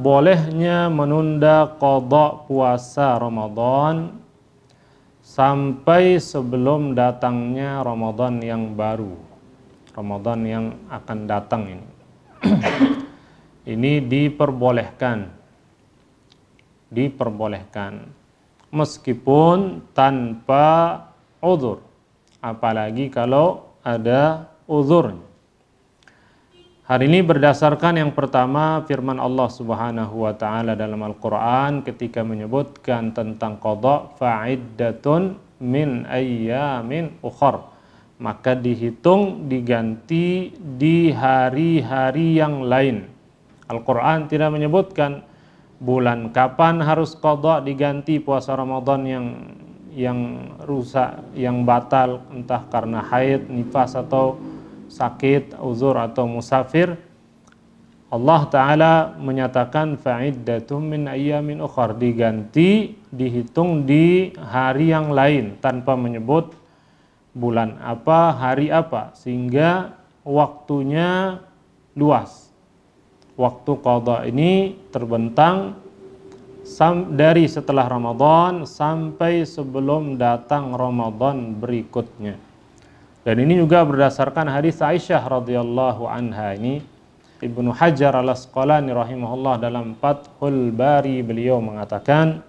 bolehnya menunda kodok puasa Ramadan sampai sebelum datangnya Ramadan yang baru. Ramadan yang akan datang ini. ini diperbolehkan. Diperbolehkan. Meskipun tanpa uzur. Apalagi kalau ada uzurnya. Hari ini berdasarkan yang pertama firman Allah Subhanahu wa taala dalam Al-Qur'an ketika menyebutkan tentang qada fa'iddatun min ayya min ukhar Maka dihitung diganti di hari-hari yang lain. Al-Qur'an tidak menyebutkan bulan kapan harus qada diganti puasa Ramadan yang yang rusak, yang batal entah karena haid, nifas atau sakit, uzur atau musafir, Allah Ta'ala menyatakan fa'iddatum min ayyamin ukhar diganti dihitung di hari yang lain tanpa menyebut bulan apa, hari apa sehingga waktunya luas waktu qadha ini terbentang dari setelah Ramadan sampai sebelum datang Ramadan berikutnya dan ini juga berdasarkan hadis Aisyah radhiyallahu anha ini Ibnu Hajar al Asqalani rahimahullah dalam Fathul Bari beliau mengatakan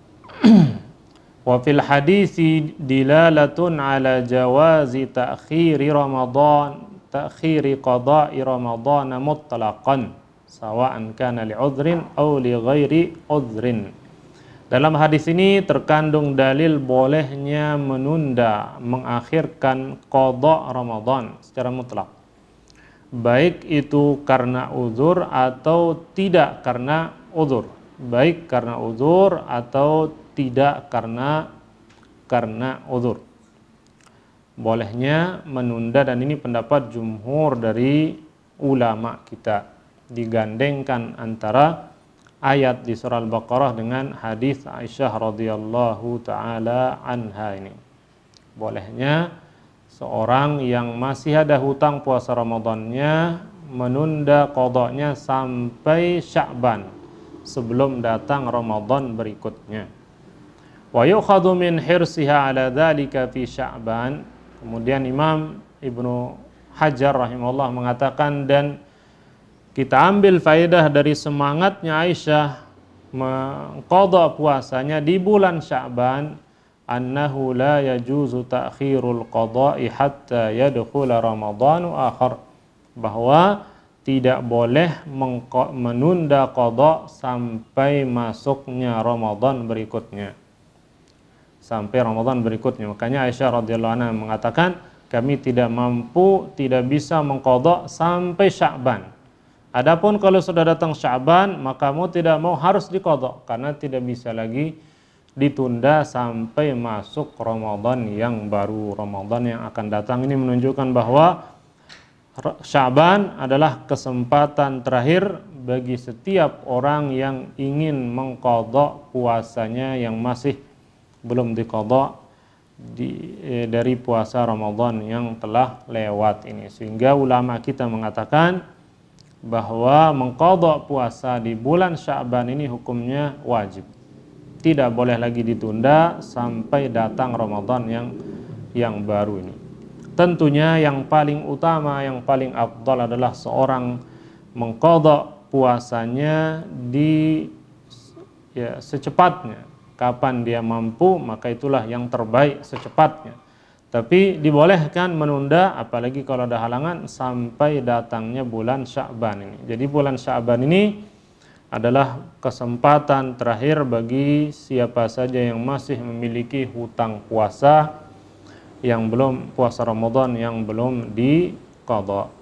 wa fil hadisi dilalatun ala jawazi ta'khiri Ramadan ta'khiri qada'i Ramadan mutlaqan sawa'an kana li'udhrin aw li ghairi udhrin dalam hadis ini terkandung dalil bolehnya menunda, mengakhirkan kodok Ramadan secara mutlak. Baik itu karena uzur atau tidak karena uzur. Baik karena uzur atau tidak karena karena uzur. Bolehnya menunda dan ini pendapat jumhur dari ulama kita digandengkan antara ayat di surah Al-Baqarah dengan hadis Aisyah radhiyallahu taala anha ini. Bolehnya seorang yang masih ada hutang puasa Ramadannya menunda kodoknya sampai Sya'ban sebelum datang Ramadan berikutnya. Wa yukhadhu min hirsiha ala dhalika fi Sya'ban. Kemudian Imam Ibnu Hajar rahimahullah mengatakan dan kita ambil faedah dari semangatnya Aisyah mengkodok puasanya di bulan Sya'ban annahu la yajuzu ta'khirul qada'i hatta yadkhula ramadhanu akhar bahwa tidak boleh menunda kodok sampai masuknya Ramadan berikutnya. Sampai Ramadan berikutnya. Makanya Aisyah radhiyallahu anha mengatakan, kami tidak mampu, tidak bisa mengkodok sampai Sya'ban. Adapun kalau sudah datang Syaban, maka mau tidak mau harus dikodok karena tidak bisa lagi ditunda sampai masuk Ramadan yang baru. Ramadan yang akan datang ini menunjukkan bahwa Syaban adalah kesempatan terakhir bagi setiap orang yang ingin mengkodok puasanya yang masih belum dikodok di, eh, dari puasa Ramadan yang telah lewat ini. Sehingga ulama kita mengatakan, bahwa mengkodok puasa di bulan Sya'ban ini hukumnya wajib. Tidak boleh lagi ditunda sampai datang Ramadan yang yang baru ini. Tentunya yang paling utama, yang paling abdol adalah seorang mengkodok puasanya di ya, secepatnya. Kapan dia mampu, maka itulah yang terbaik secepatnya tapi dibolehkan menunda apalagi kalau ada halangan sampai datangnya bulan Sya'ban ini. Jadi bulan Sya'ban ini adalah kesempatan terakhir bagi siapa saja yang masih memiliki hutang puasa yang belum puasa Ramadan yang belum diqadha.